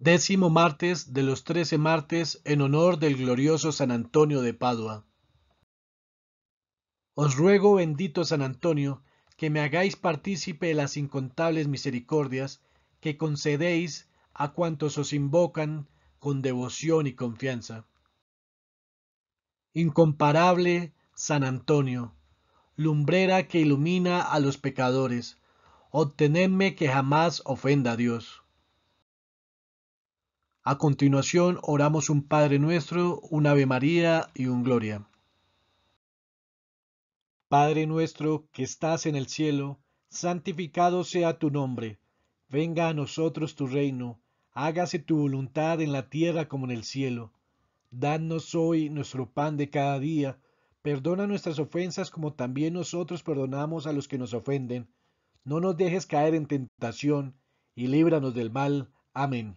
décimo martes de los trece martes en honor del glorioso San Antonio de Padua. Os ruego, bendito San Antonio, que me hagáis partícipe de las incontables misericordias que concedéis a cuantos os invocan con devoción y confianza. Incomparable San Antonio, lumbrera que ilumina a los pecadores, obtenedme que jamás ofenda a Dios. A continuación oramos un Padre nuestro, un Ave María y un Gloria. Padre nuestro que estás en el cielo, santificado sea tu nombre. Venga a nosotros tu reino, hágase tu voluntad en la tierra como en el cielo. Danos hoy nuestro pan de cada día. Perdona nuestras ofensas como también nosotros perdonamos a los que nos ofenden. No nos dejes caer en tentación, y líbranos del mal. Amén.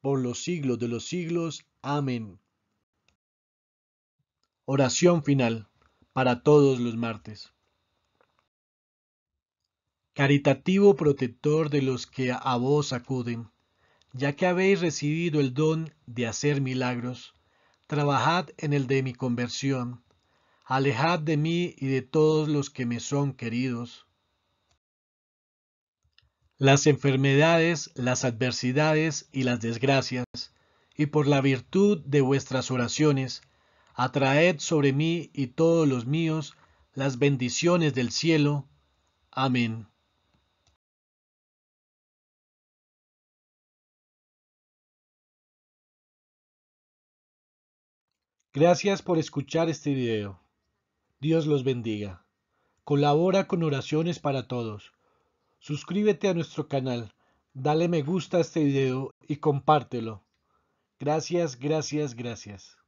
por los siglos de los siglos. Amén. Oración final para todos los martes. Caritativo protector de los que a vos acuden, ya que habéis recibido el don de hacer milagros, trabajad en el de mi conversión, alejad de mí y de todos los que me son queridos las enfermedades, las adversidades y las desgracias, y por la virtud de vuestras oraciones, atraed sobre mí y todos los míos las bendiciones del cielo. Amén. Gracias por escuchar este video. Dios los bendiga. Colabora con oraciones para todos Suscríbete a nuestro canal, dale me gusta a este video y compártelo. Gracias, gracias, gracias.